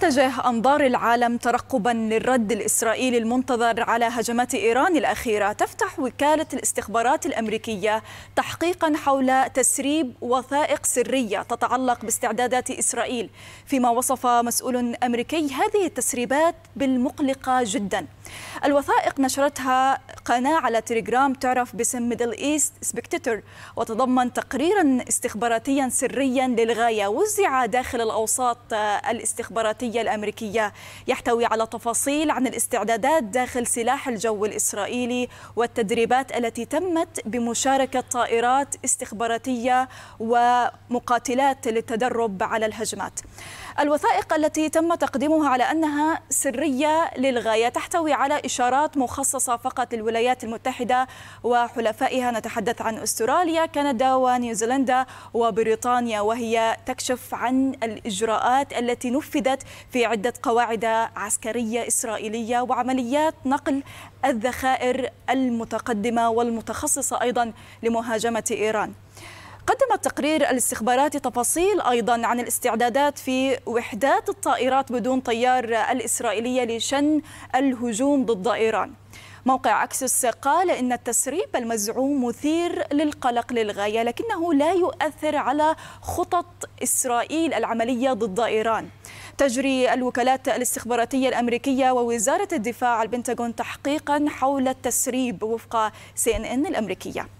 تتجه أنظار العالم ترقبا للرد الإسرائيلي المنتظر على هجمات إيران الأخيرة تفتح وكالة الاستخبارات الأمريكية تحقيقا حول تسريب وثائق سرية تتعلق باستعدادات إسرائيل فيما وصف مسؤول أمريكي هذه التسريبات بالمقلقة جدا الوثائق نشرتها قناة على تليجرام تعرف باسم ميدل إيست سبكتيتر وتضمن تقريرا استخباراتيا سريا للغاية وزع داخل الأوساط آه، الاستخباراتية الأمريكية يحتوي على تفاصيل عن الاستعدادات داخل سلاح الجو الإسرائيلي والتدريبات التي تمت بمشاركة طائرات استخباراتية ومقاتلات للتدرب على الهجمات الوثائق التي تم تقديمها على أنها سرية للغاية تحتوي على إشارات مخصصة فقط للولايات المتحدة وحلفائها نتحدث عن أستراليا كندا ونيوزيلندا وبريطانيا وهي تكشف عن الإجراءات التي نفذت في عدة قواعد عسكرية إسرائيلية وعمليات نقل الذخائر المتقدمة والمتخصصة أيضا لمهاجمة إيران قدم التقرير الاستخباراتي تفاصيل أيضا عن الاستعدادات في وحدات الطائرات بدون طيار الإسرائيلية لشن الهجوم ضد إيران موقع أكسس قال إن التسريب المزعوم مثير للقلق للغاية لكنه لا يؤثر على خطط إسرائيل العملية ضد إيران تجري الوكالات الاستخباراتية الأمريكية ووزارة الدفاع البنتاغون تحقيقا حول التسريب وفق سي إن إن الأمريكية